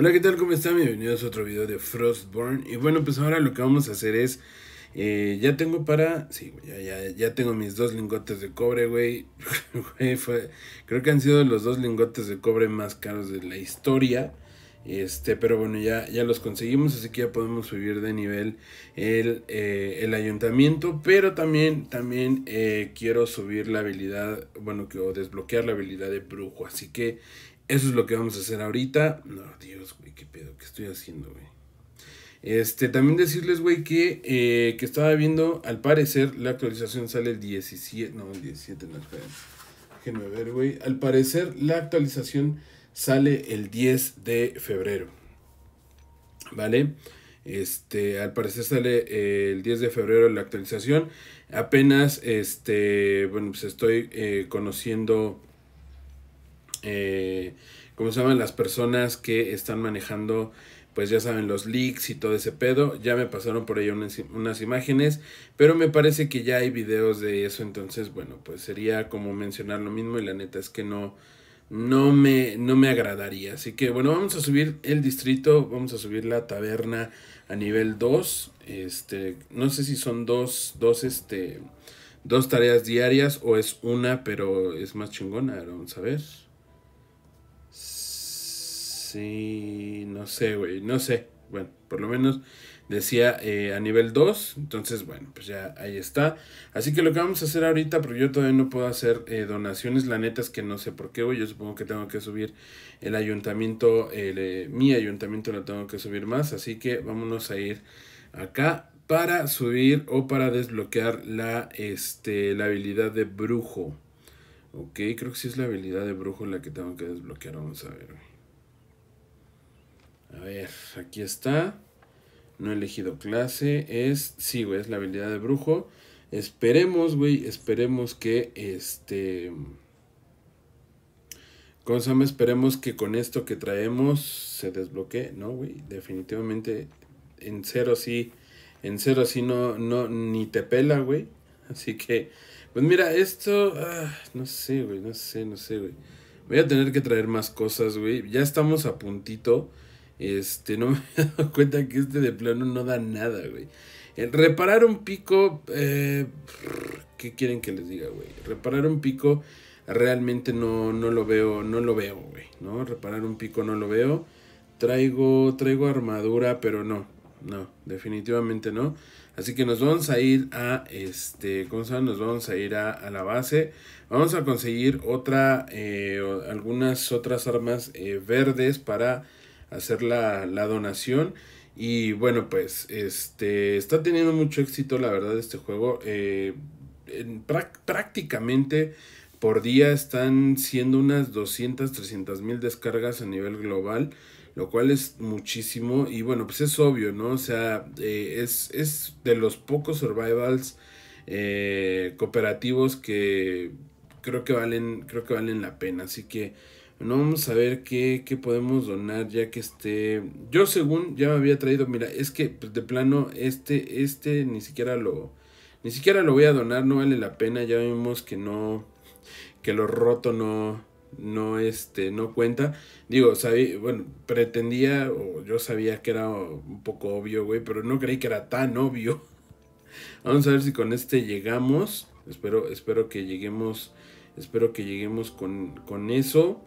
Hola, ¿qué tal? ¿Cómo están? Bienvenidos a otro video de Frostborn. Y bueno, pues ahora lo que vamos a hacer es... Eh, ya tengo para... Sí, ya, ya, ya tengo mis dos lingotes de cobre, güey. creo que han sido los dos lingotes de cobre más caros de la historia. Este, pero bueno, ya, ya los conseguimos, así que ya podemos subir de nivel el, eh, ayuntamiento. Pero también, también eh, quiero subir la habilidad, bueno, que, desbloquear la habilidad de brujo. Así que eso es lo que vamos a hacer ahorita. No, Dios, güey, qué pedo, qué estoy haciendo, güey. Este, también decirles, güey, que, eh, que estaba viendo, al parecer, la actualización sale el 17, no, el 17, no, espera. Déjenme ver, güey. Al parecer, la actualización sale el 10 de febrero. ¿Vale? Este, al parecer sale eh, el 10 de febrero la actualización. Apenas, este, bueno, pues estoy eh, conociendo eh, como se llaman las personas que están manejando, pues ya saben, los leaks y todo ese pedo. Ya me pasaron por ahí unas, imágenes, pero me parece que ya hay videos de eso, entonces, bueno, pues sería como mencionar lo mismo y la neta es que no, no me, no me agradaría. Así que bueno, vamos a subir el distrito, vamos a subir la taberna a nivel 2. Este, no sé si son dos, dos, este, dos tareas diarias o es una, pero es más chingona. Vamos a ver. Sí, no sé, güey, no sé. Bueno, por lo menos decía eh, a nivel 2. Entonces, bueno, pues ya ahí está. Así que lo que vamos a hacer ahorita, porque yo todavía no puedo hacer eh, donaciones, la neta es que no sé por qué, güey. Yo supongo que tengo que subir el ayuntamiento, eh, mi ayuntamiento lo tengo que subir más. Así que vámonos a ir acá para subir o para desbloquear la, este, la habilidad de brujo. Ok, creo que sí es la habilidad de brujo la que tengo que desbloquear. Vamos a ver, güey. A ver, aquí está. No he elegido clase. Es, sí, güey, es la habilidad de brujo. Esperemos, güey, esperemos que este... ¿Cómo Esperemos que con esto que traemos se desbloquee. No, güey, definitivamente en cero sí. En cero sí no, no, ni te pela, güey. Así que, pues mira, esto, ah, no sé, güey, no sé, no sé, güey. Voy a tener que traer más cosas, güey. Ya estamos a puntito. Este, no me he dado cuenta que este de plano no da nada, güey. reparar un pico, eh, ¿qué quieren que les diga, güey? Reparar un pico realmente no, no lo veo, no lo veo, güey, ¿no? Reparar un pico no lo veo. Traigo, traigo armadura, pero no, no, definitivamente no. Así que nos vamos a ir a este. ¿Cómo se llama? Nos vamos a ir a, la base. Vamos a conseguir otra. Eh, algunas otras armas eh, verdes para hacer la, donación. Y bueno, pues este está teniendo mucho éxito, la verdad, este juego. Eh, en prácticamente por día están siendo unas 200, 300 mil descargas a nivel global, lo cual es muchísimo. Y bueno, pues es obvio, ¿no? O sea, eh, es, es, de los pocos survivals eh, cooperativos que creo que valen, creo que valen la pena. Así que bueno, vamos a ver qué, podemos donar ya que este... Yo según ya me había traído, mira, es que pues, de plano este, este ni siquiera lo... Ni siquiera lo voy a donar, no vale la pena, ya vimos que no... Que lo roto no... No, este, no cuenta. Digo, bueno, pretendía, o yo sabía que era un poco obvio, güey, pero no creí que era tan obvio. Vamos a ver si con este llegamos. Espero, espero que lleguemos. Espero que lleguemos con, con eso.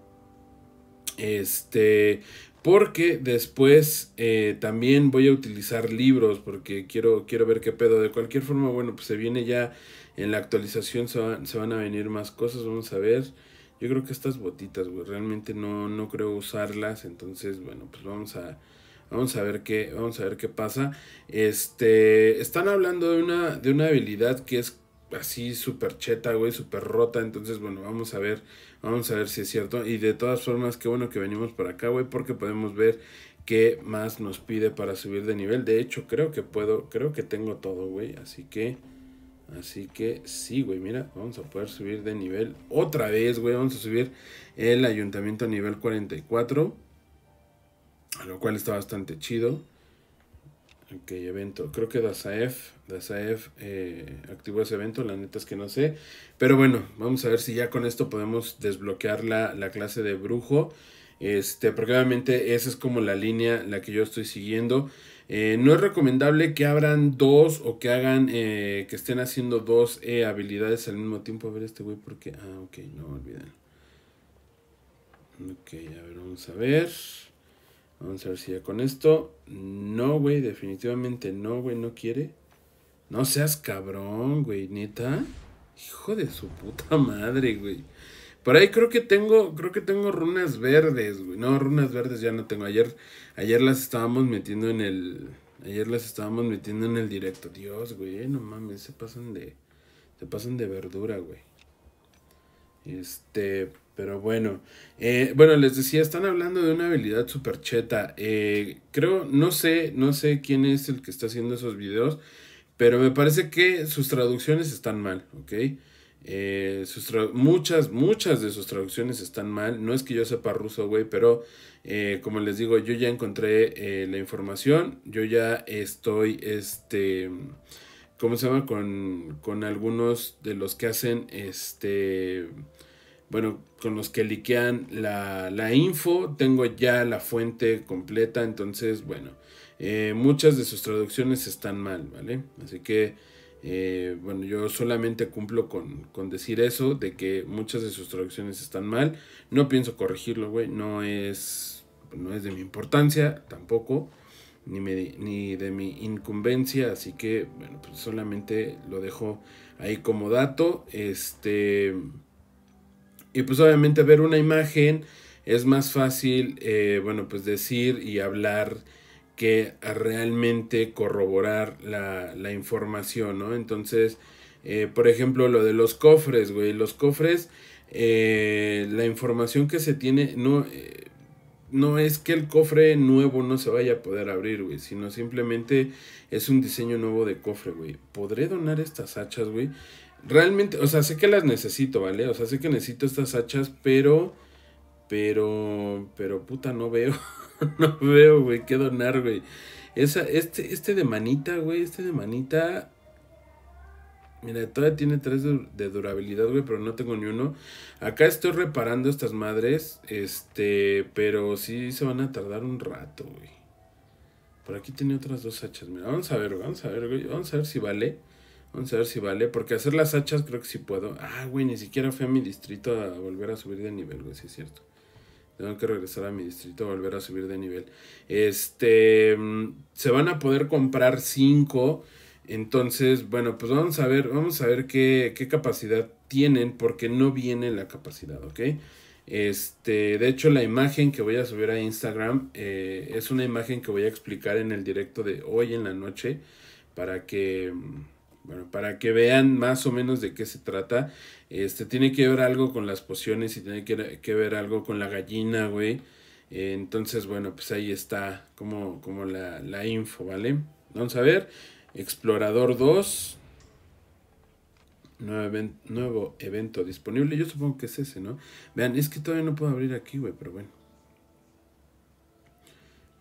Este, porque después eh, también voy a utilizar libros porque quiero, quiero ver qué pedo. De cualquier forma, bueno, pues se viene ya en la actualización, se, van a venir más cosas, vamos a ver. Yo creo que estas botitas, güey, realmente no, no creo usarlas, entonces, bueno, pues vamos a... Vamos a ver qué, vamos a ver qué pasa. Este, están hablando de una, de una habilidad que es así súper cheta, güey, súper rota. Entonces, bueno, vamos a ver Vamos a ver si es cierto. Y de todas formas, qué bueno que venimos para acá, güey, porque podemos ver qué más nos pide para subir de nivel. De hecho, creo que puedo, creo que tengo todo, güey. Así que, así que sí, güey, mira, vamos a poder subir de nivel otra vez, güey. Vamos a subir el ayuntamiento a nivel 44, lo cual está bastante chido. Ok, evento. Creo que Dazaef, Dazaef eh, activó ese evento, la neta es que no sé. Pero bueno, vamos a ver si ya con esto podemos desbloquear la, clase de brujo. Este, probablemente esa es como la línea la que yo estoy siguiendo. Eh, no es recomendable que abran dos o que hagan, eh, que estén haciendo dos habilidades al mismo tiempo. A ver este güey, porque... Ah, ok, no, olviden. Ok, a ver, vamos a ver. Vamos a ver si ya con esto. No, güey, definitivamente no, güey, no quiere. No seas cabrón, güey, neta. Hijo de su puta madre, güey. Por ahí creo que tengo, creo que tengo runas verdes, güey. No, runas verdes ya no tengo. Ayer, ayer las estábamos metiendo en el. Ayer las estábamos metiendo en el directo. Dios, güey, no mames, se pasan de. Se pasan de verdura, güey. Este. Pero bueno, eh, bueno, les decía, están hablando de una habilidad super cheta. Eh, creo, no sé, no sé quién es el que está haciendo esos videos, pero me parece que sus traducciones están mal, ¿ok? Eh, muchas, muchas de sus traducciones están mal. No es que yo sepa ruso, güey, pero como les digo, yo ya encontré la información, yo ya estoy, este... ¿Cómo se llama? Con, con algunos de los que hacen este bueno, con los que liquean la, info, tengo ya la fuente completa, entonces, bueno, eh, muchas de sus traducciones están mal, ¿vale? Así que, eh, bueno, yo solamente cumplo con, decir eso, de que muchas de sus traducciones están mal, no pienso corregirlo, güey, no es, no es de mi importancia tampoco, ni, ni de mi incumbencia, así que, bueno, pues solamente lo dejo ahí como dato, este... Y pues obviamente ver una imagen es más fácil, eh, bueno, pues decir y hablar que realmente corroborar la, información, ¿no? Entonces, eh, por ejemplo, lo de los cofres, güey, los cofres, eh, la información que se tiene, no, no es que el cofre nuevo no se vaya a poder abrir, güey, sino simplemente es un diseño nuevo de cofre, güey. ¿Podré donar estas hachas, güey? Realmente, o sea, sé que las necesito, ¿vale? O sea, sé que necesito estas hachas, pero. Pero. Pero puta, no veo. no veo, güey. Qué donar, güey. Esa, este, este de manita, güey. Este de manita. Mira, todavía tiene tres de, durabilidad, güey, pero no tengo ni uno. Acá estoy reparando estas madres. Este, pero sí se van a tardar un rato, güey. Por aquí tiene otras dos hachas. Mira, vamos a ver, vamos a ver, güey. Vamos a ver si vale. Vamos a ver si vale, porque hacer las hachas creo que sí puedo. Ah, güey, ni siquiera fui a mi distrito a volver a subir de nivel, güey, sí es cierto. Tengo que regresar a mi distrito a volver a subir de nivel. Este, mm, se van a poder comprar 5. Entonces, bueno, pues vamos a ver, vamos a ver qué, capacidad tienen, porque no viene la capacidad, ¿ok? Este, de hecho, la imagen que voy a subir a Instagram eh, es una imagen que voy a explicar en el directo de hoy en la noche para que mm, bueno, para que vean más o menos de qué se trata. Este, tiene que ver algo con las pociones y tiene que, ver algo con la gallina, güey. Eh, entonces, bueno, pues ahí está como, la, info, ¿vale? Vamos a ver. Explorador 2. Nuevo, evento disponible. Yo supongo que es ese, ¿no? Vean, es que todavía no puedo abrir aquí, güey, pero bueno.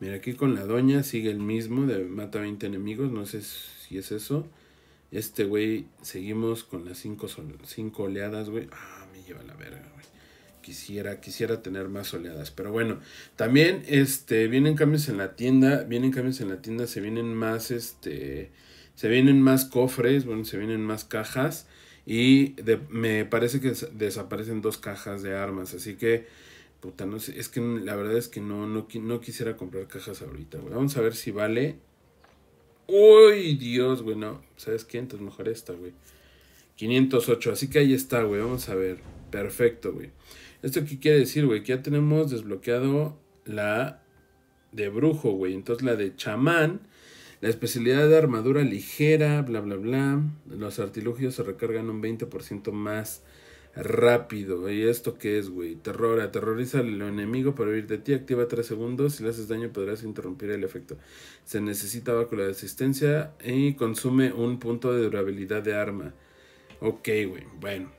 Mira, aquí con la doña sigue el mismo de mata 20 enemigos. No sé si es eso. Este güey, seguimos con las 5 cinco, cinco oleadas, güey. Ah, me lleva la verga, güey. Quisiera, quisiera tener más oleadas. Pero bueno, también este, vienen cambios en la tienda. Vienen cambios en la tienda. Se vienen más, este, se vienen más cofres. Bueno, se vienen más cajas. Y me parece que desaparecen dos cajas de armas. Así que, puta, no sé. Es que la verdad es que no, no, no quisiera comprar cajas ahorita, güey. Vamos a ver si vale Uy, Dios, güey, no. ¿Sabes qué? Entonces mejor esta, güey. 508, así que ahí está, güey. Vamos a ver. Perfecto, güey. ¿Esto qué quiere decir, güey? Que ya tenemos desbloqueado la de brujo, güey. Entonces la de chamán. La especialidad de armadura ligera, bla, bla, bla. Los artilugios se recargan un 20% más rápido. ¿Y esto qué es, güey? Terror. Aterroriza al enemigo para huir de ti. Activa 3 segundos. Si le haces daño podrás interrumpir el efecto. Se necesita báculo de asistencia y consume un punto de durabilidad de arma. Ok, güey. Bueno.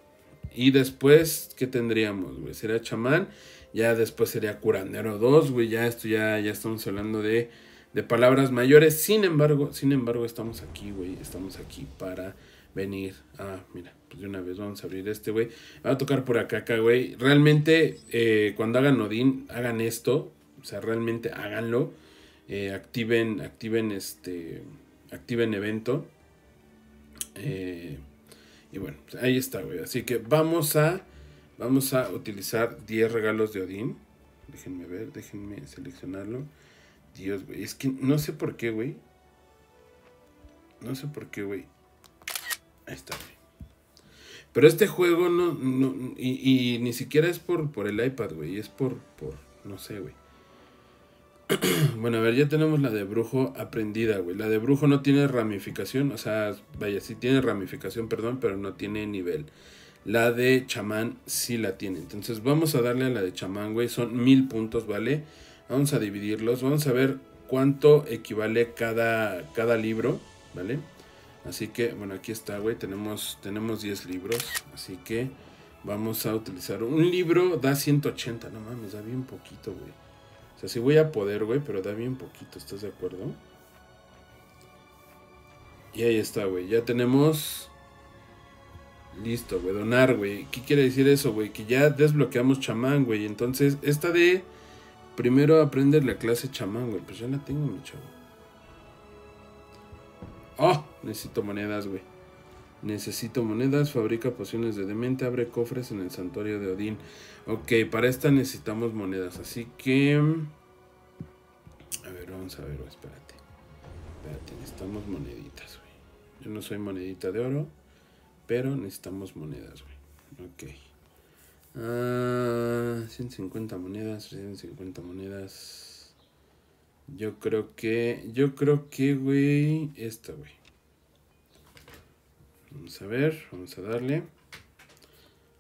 Y después, ¿qué tendríamos, güey? Sería chamán. Ya después sería curandero 2, güey. Ya esto ya, ya estamos hablando de, de palabras mayores. Sin embargo, sin embargo, estamos aquí, güey. Estamos aquí para venir. Ah, mira, pues de una vez vamos a abrir este, güey. Va a tocar por acá, acá, güey. Realmente, eh, cuando hagan Odin, hagan esto. O sea, realmente háganlo. Eh, activen, activen este, activen evento. Eh, y bueno, pues ahí está, güey. Así que vamos a, vamos a utilizar 10 regalos de Odín. Déjenme ver, déjenme seleccionarlo. Dios, güey. Es que no sé por qué, güey. No sé por qué, güey. Ahí está güey. Pero este juego no, y, ni siquiera es por, por el iPad, güey, es por, por, no sé, güey. bueno, a ver, ya tenemos la de brujo aprendida, güey. La de brujo no tiene ramificación, o sea, vaya, sí tiene ramificación, perdón, pero no tiene nivel. La de chamán sí la tiene. Entonces vamos a darle a la de chamán, güey. Son mil puntos, ¿vale? Vamos a dividirlos. Vamos a ver cuánto equivale cada, cada libro, ¿vale? vale Así que, bueno, aquí está, güey. Tenemos, tenemos 10 libros. Así que vamos a utilizar. Un libro da 180. No mames, da bien poquito, güey. O sea, sí voy a poder, güey, pero da bien poquito. ¿Estás de acuerdo? Y ahí está, güey. Ya tenemos... Listo, güey. Donar, güey. ¿Qué quiere decir eso, güey? Que ya desbloqueamos chamán, güey. Entonces, esta de... Primero aprender la clase chamán, güey. Pues ya la tengo, mi chavo. ¡Oh! Necesito monedas, güey. Necesito monedas, fabrica pociones de demente, abre cofres en el santuario de Odín. Ok, para esta necesitamos monedas, así que... A ver, vamos a ver, espérate. Espérate, necesitamos moneditas, güey. Yo no soy monedita de oro, pero necesitamos monedas, güey. Ok. Ah, 150 monedas, 150 monedas. Yo creo que, yo creo que, güey, esta, güey. Vamos a ver, vamos a darle.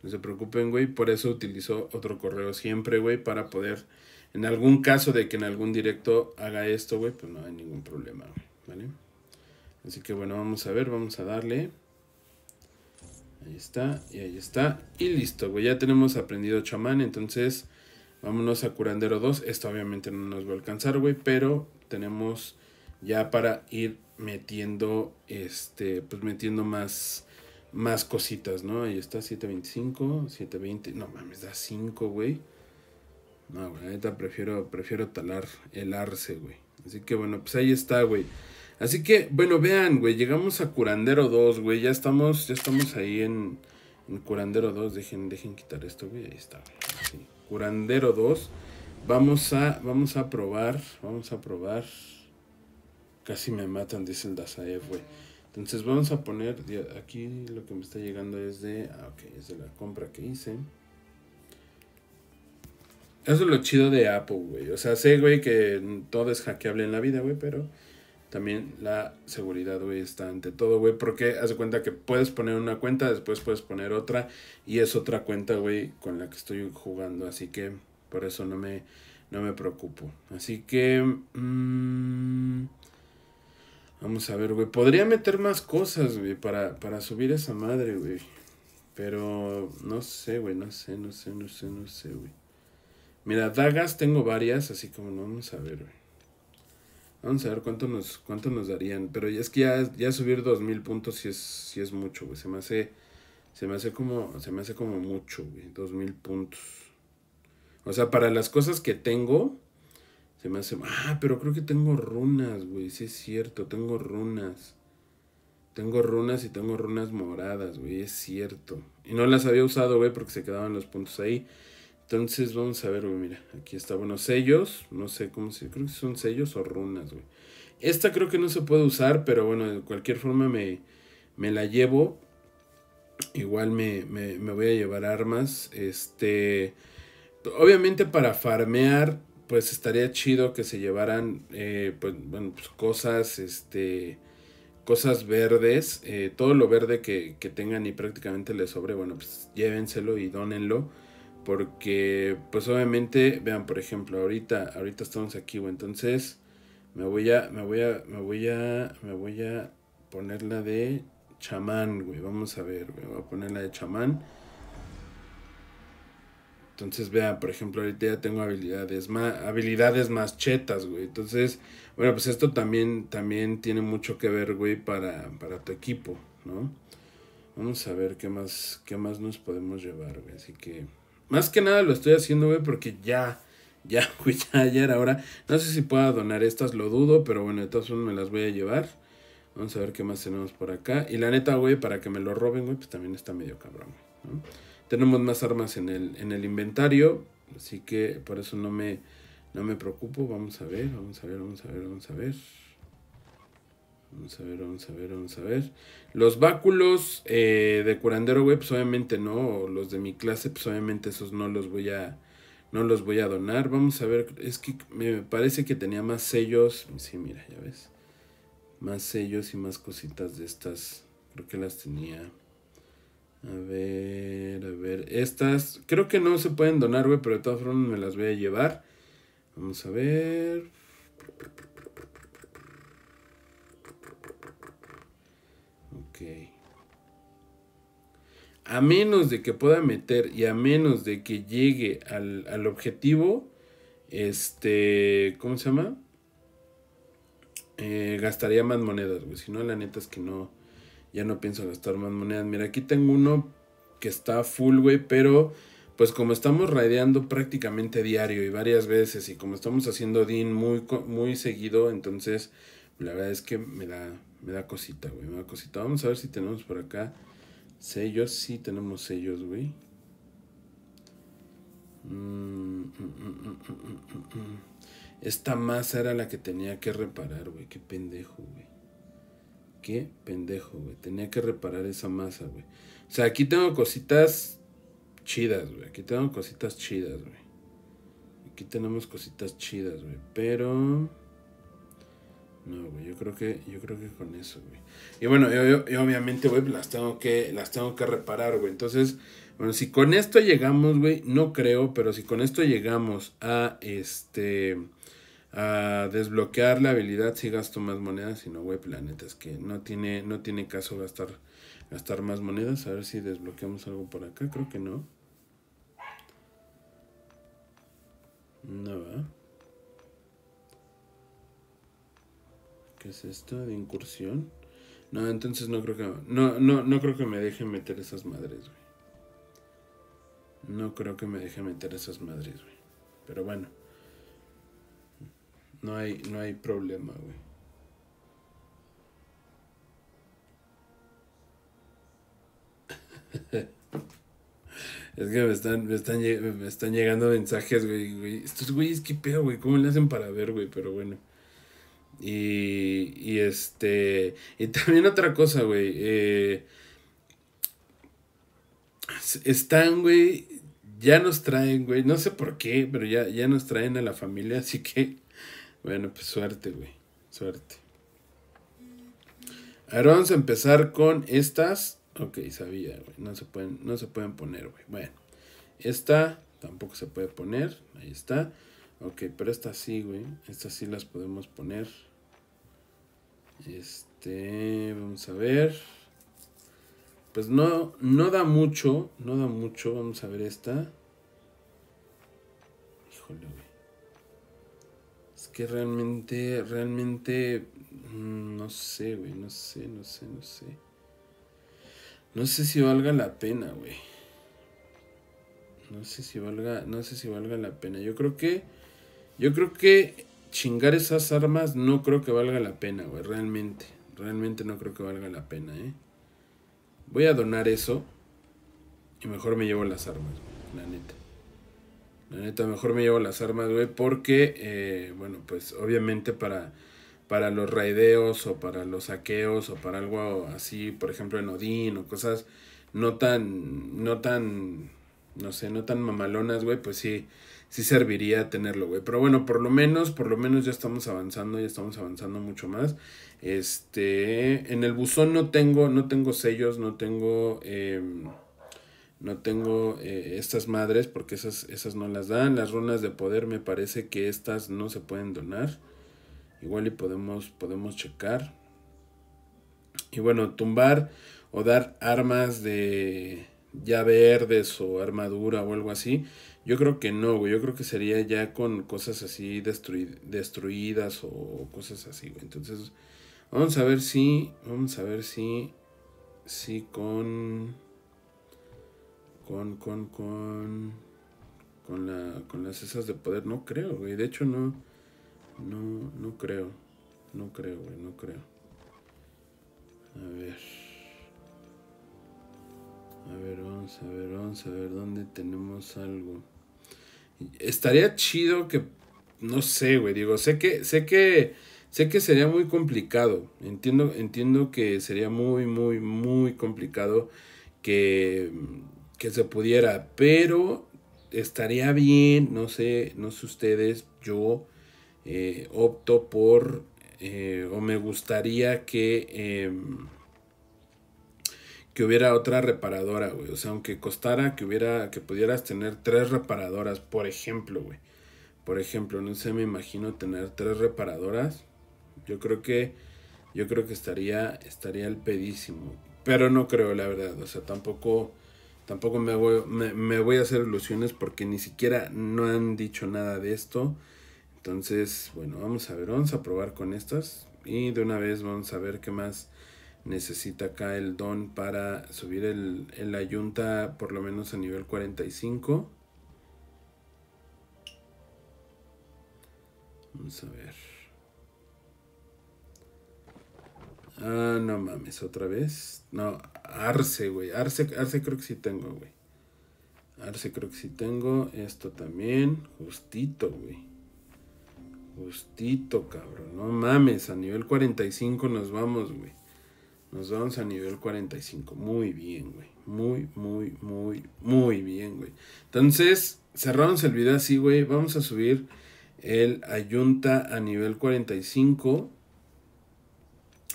No se preocupen, güey. Por eso utilizo otro correo siempre, güey, para poder, en algún caso de que en algún directo haga esto, güey, pues no hay ningún problema, güey. ¿Vale? Así que bueno, vamos a ver, vamos a darle. Ahí está, y ahí está. Y listo, güey. Ya tenemos aprendido chamán, entonces Vámonos a Curandero 2. Esto obviamente no nos va a alcanzar, güey. Pero tenemos ya para ir metiendo, este, pues metiendo más, más cositas, ¿no? Ahí está, 725, 720. No mames, da 5, güey. No, güey, ahorita prefiero, prefiero talar el arce, güey. Así que bueno, pues ahí está, güey. Así que, bueno, vean, güey, llegamos a Curandero 2, güey. Ya estamos, ya estamos ahí en, Curandero 2. Dejen, dejen quitar esto, güey. Ahí está, güey curandero 2. Vamos a, vamos a probar, vamos a probar. Casi me matan, dice el Dazaev, güey. Entonces vamos a poner, aquí lo que me está llegando es de, ah, ok, es de la compra que hice. Eso es lo chido de Apple, güey. O sea, sé, güey, que todo es hackeable en la vida, güey, pero también la seguridad, güey, está ante todo, güey. Porque haz de cuenta que puedes poner una cuenta, después puedes poner otra. Y es otra cuenta, güey, con la que estoy jugando. Así que por eso no me, me preocupo. Así que... Mm, vamos a ver, güey. Podría meter más cosas, güey, para, para subir esa madre, güey. Pero no sé, güey, no sé, no sé, no sé, no sé, güey. Mira, dagas tengo varias, así como vamos a ver, güey. Vamos a ver cuánto nos, cuánto nos darían. Pero es que ya, ya subir 2000 puntos sí es, es mucho, güey. Se me hace. Se me hace como. Se me hace como mucho, güey. 2000 puntos. O sea, para las cosas que tengo. Se me hace. Ah, pero creo que tengo runas, güey. Sí es cierto, tengo runas. Tengo runas y tengo runas moradas, güey. Es cierto. Y no las había usado, güey, porque se quedaban los puntos ahí. Entonces, vamos a ver, güey, mira, aquí está, bueno, sellos, no sé cómo se, creo que son sellos o runas, güey. Esta creo que no se puede usar, pero bueno, de cualquier forma me, me la llevo. Igual me, me, voy a llevar armas. Este. Obviamente para farmear. Pues estaría chido que se llevaran. Eh, pues, bueno, pues cosas. Este. Cosas verdes. Eh, todo lo verde que, que, tengan y prácticamente les sobre. Bueno, pues llévenselo y dónenlo. Porque, pues obviamente, vean, por ejemplo, ahorita, ahorita estamos aquí, güey. Entonces, me voy a, me voy a, me voy a, me voy a poner la de chamán, güey. Vamos a ver, güey. Voy a poner la de chamán. Entonces, vean, por ejemplo, ahorita ya tengo habilidades más, habilidades más chetas, güey. Entonces, bueno, pues esto también, también tiene mucho que ver, güey, para, para tu equipo, ¿no? Vamos a ver qué más, qué más nos podemos llevar, güey. Así que... Más que nada lo estoy haciendo, güey, porque ya, ya, güey, ya ayer, ahora. No sé si pueda donar estas, lo dudo, pero bueno, de todas modos me las voy a llevar. Vamos a ver qué más tenemos por acá. Y la neta, güey, para que me lo roben, güey, pues también está medio cabrón, güey. Tenemos más armas en el, en el inventario, así que por eso no me, no me preocupo. Vamos a ver, vamos a ver, vamos a ver, vamos a ver. Vamos a ver, vamos a ver, vamos a ver. Los báculos eh, de curandero, web, pues obviamente no. los de mi clase, pues obviamente esos no los voy a. No los voy a donar. Vamos a ver. Es que me parece que tenía más sellos. Sí, mira, ya ves. Más sellos y más cositas de estas. Creo que las tenía. A ver, a ver. Estas. Creo que no se pueden donar, güey. Pero de todas formas me las voy a llevar. Vamos a ver. a menos de que pueda meter y a menos de que llegue al, objetivo, este, ¿cómo se llama? Eh, gastaría más monedas, güey. Si no, la neta es que no, ya no pienso gastar más monedas. Mira, aquí tengo uno que está full, güey, pero pues como estamos raideando prácticamente diario y varias veces y como estamos haciendo DIN muy, muy seguido, entonces la verdad es que me da, me da cosita, güey, me da cosita. Vamos a ver si tenemos por acá Sellos, sí tenemos sellos, güey. Mm, mm, mm, Esta masa era la que tenía que reparar, güey. Qué pendejo, güey. Qué pendejo, güey. Tenía que reparar esa masa, güey. O sea, aquí tengo cositas chidas, güey. Aquí tengo cositas chidas, güey. Aquí tenemos cositas chidas, güey. Pero... No, güey, yo creo que, yo creo que con eso, güey. Y bueno, yo, obviamente, güey, las tengo que, las tengo que reparar, güey. Entonces, bueno, si con esto llegamos, güey, no creo, pero si con esto llegamos a este a desbloquear la habilidad si gasto más monedas, sino güey, planeta, es que no tiene, no tiene caso gastar, gastar más monedas. A ver si desbloqueamos algo por acá, creo que no. No va. ¿Qué es esto? ¿De incursión? No, entonces no creo que. No, no, no creo que me deje meter esas madres, güey. No creo que me deje meter esas madres, güey. Pero bueno. No hay, no hay problema, güey. es que me están, me están, llegando mensajes, güey, güey. Estos güeyes, qué pedo, güey. ¿Cómo le hacen para ver, güey? Pero bueno. Y, este. Y también otra cosa, güey. Eh, están, güey. Ya nos traen, güey. No sé por qué, pero ya, ya nos traen a la familia. Así que, bueno, pues suerte, güey. Suerte. Ahora vamos a empezar con estas. Ok, sabía, güey. No se pueden, no se pueden poner, güey. Bueno. Esta tampoco se puede poner. Ahí está. Ok, pero esta sí, güey. Estas sí las podemos poner. Este, vamos a ver. Pues no, no da mucho, no da mucho. Vamos a ver esta. Híjole, güey. Es que realmente, realmente, mm, no sé, güey, no sé, no sé, no sé. No sé si valga la pena, güey. No sé si valga, no sé si valga la pena. Yo creo que, yo creo que chingar esas armas no creo que valga la pena, güey. Realmente. Realmente no creo que valga la pena, ¿eh? Voy a donar eso. Y mejor me llevo las armas, güey. La neta. La neta, mejor me llevo las armas, güey. Porque, eh, bueno, pues obviamente para, para los raideos o para los saqueos o para algo así, por ejemplo en Odín o cosas no tan, no tan, no sé, no tan mamalonas, güey, pues sí sí serviría tenerlo, güey. Pero bueno, por lo menos, por lo menos ya estamos avanzando, ya estamos avanzando mucho más. Este, en el buzón no tengo, no tengo sellos, no tengo, em, no tengo eh, estas madres porque esas, esas no las dan. Las runas de poder me parece que estas no se pueden donar. Igual y podemos, podemos checar. Y bueno, tumbar o dar armas de ya verdes o armadura o algo así yo creo que no, güey. Yo creo que sería ya con cosas así destruidas o cosas así, güey. Entonces, vamos a ver si. Vamos a ver si. Si con. Con, con, con. la, con las esas de poder. No creo, güey. De hecho, no. No, no creo. No creo, güey. No creo. A ver. A ver, vamos a ver, vamos a ver dónde tenemos algo estaría chido que, no sé, güey, digo, sé que, sé que, sé que sería muy complicado, entiendo, entiendo que sería muy, muy, muy complicado que, que se pudiera, pero estaría bien, no sé, no sé ustedes, yo eh, opto por, eh, o me gustaría que... Em, que hubiera otra reparadora, güey. O sea, aunque costara que hubiera, que pudieras tener tres reparadoras, por ejemplo, güey. Por ejemplo, no sé, me imagino tener tres reparadoras. Yo creo que, yo creo que estaría, estaría el pedísimo. Pero no creo, la verdad. O sea, tampoco, tampoco me voy, me voy a hacer ilusiones porque ni siquiera no han dicho nada de esto. Entonces, bueno, vamos a ver, vamos a probar con estas. Y de una vez vamos a ver qué más necesita acá el don para subir el, la ayunta por lo menos a nivel 45. Vamos a ver. Ah, no mames, otra vez. No, Arce, güey. Arce, Arce creo que sí tengo, güey. Arce creo que sí tengo. Esto también. Justito, güey. Justito, cabrón. No mames, a nivel 45 nos vamos, güey. Nos vamos a nivel 45. Muy bien, güey. Muy, muy, muy, muy bien, güey. Entonces, cerramos el video así, güey. Vamos a subir el Ayunta a nivel 45.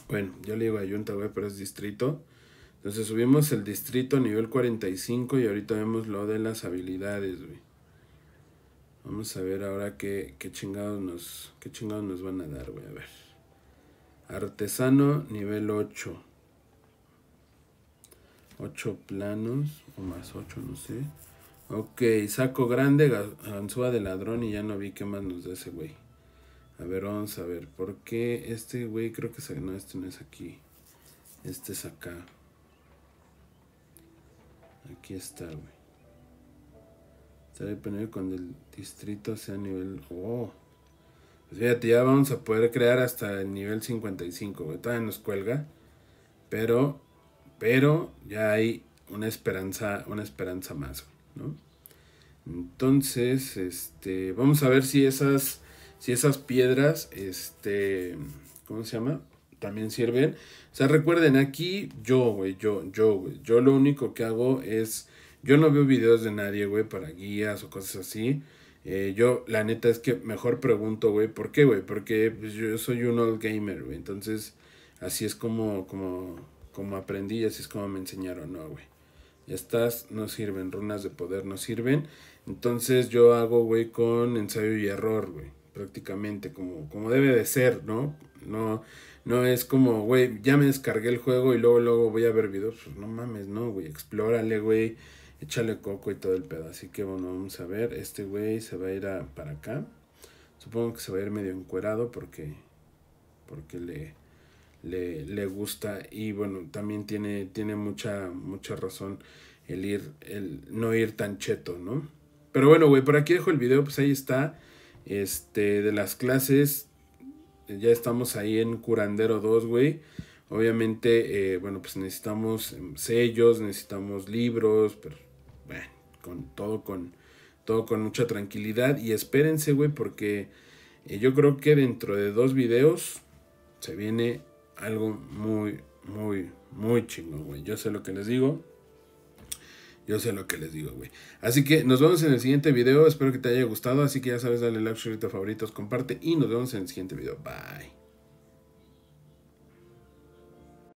Bueno, yo le digo Ayunta, güey, pero es distrito. Entonces subimos el distrito a nivel 45 y ahorita vemos lo de las habilidades, güey. Vamos a ver ahora qué, chingados nos, qué chingados nos van a dar, güey. A ver. Artesano nivel 8. 8 planos, o más 8, no sé. Ok, saco grande, ganzúa de ladrón y ya no vi qué más nos da ese güey. A ver, vamos a ver, ¿por qué este güey creo que se... No, este no es aquí. Este es acá. Aquí está, güey. está dependiendo cuando el distrito sea nivel... Oh. Pues fíjate, ya vamos a poder crear hasta el nivel 55, güey. Todavía nos cuelga. Pero pero ya hay una esperanza, una esperanza más, ¿no? Entonces, este, vamos a ver si esas, si esas piedras, este, ¿cómo se llama? También sirven. O sea, recuerden, aquí yo, güey, yo, yo, güey, yo lo único que hago es, yo no veo videos de nadie, güey, para guías o cosas así. Eh, yo, la neta es que mejor pregunto, güey, ¿por qué, güey? Porque pues, yo soy un old gamer, güey. Entonces, así es como, como, como aprendí así es como me enseñaron, no, güey. Estas no sirven, runas de poder no sirven. Entonces yo hago, güey, con ensayo y error, güey. Prácticamente, como, como debe de ser, ¿no? No, no es como, güey, ya me descargué el juego y luego, luego voy a ver videos. Pues no mames, no, güey. Explórale, güey. Échale coco y todo el pedo. Así que bueno, vamos a ver. Este güey se va a ir para acá. Supongo que se va a ir medio encuerado porque. Porque le le, gusta y bueno, también tiene, tiene mucha, mucha razón el ir, el no ir tan cheto, ¿no? Pero bueno, güey, por aquí dejo el video, pues ahí está, este, de las clases, ya estamos ahí en Curandero 2, güey. Obviamente, eh, bueno, pues necesitamos sellos, necesitamos libros, pero bueno, con todo con todo con mucha tranquilidad y espérense, güey, porque eh, yo creo que dentro de dos videos se viene algo muy, muy, muy chingo, güey. Yo sé lo que les digo. Yo sé lo que les digo, güey. Así que nos vemos en el siguiente video. Espero que te haya gustado. Así que ya sabes, dale like, suscríbete, favoritos, comparte. Y nos vemos en el siguiente video. Bye.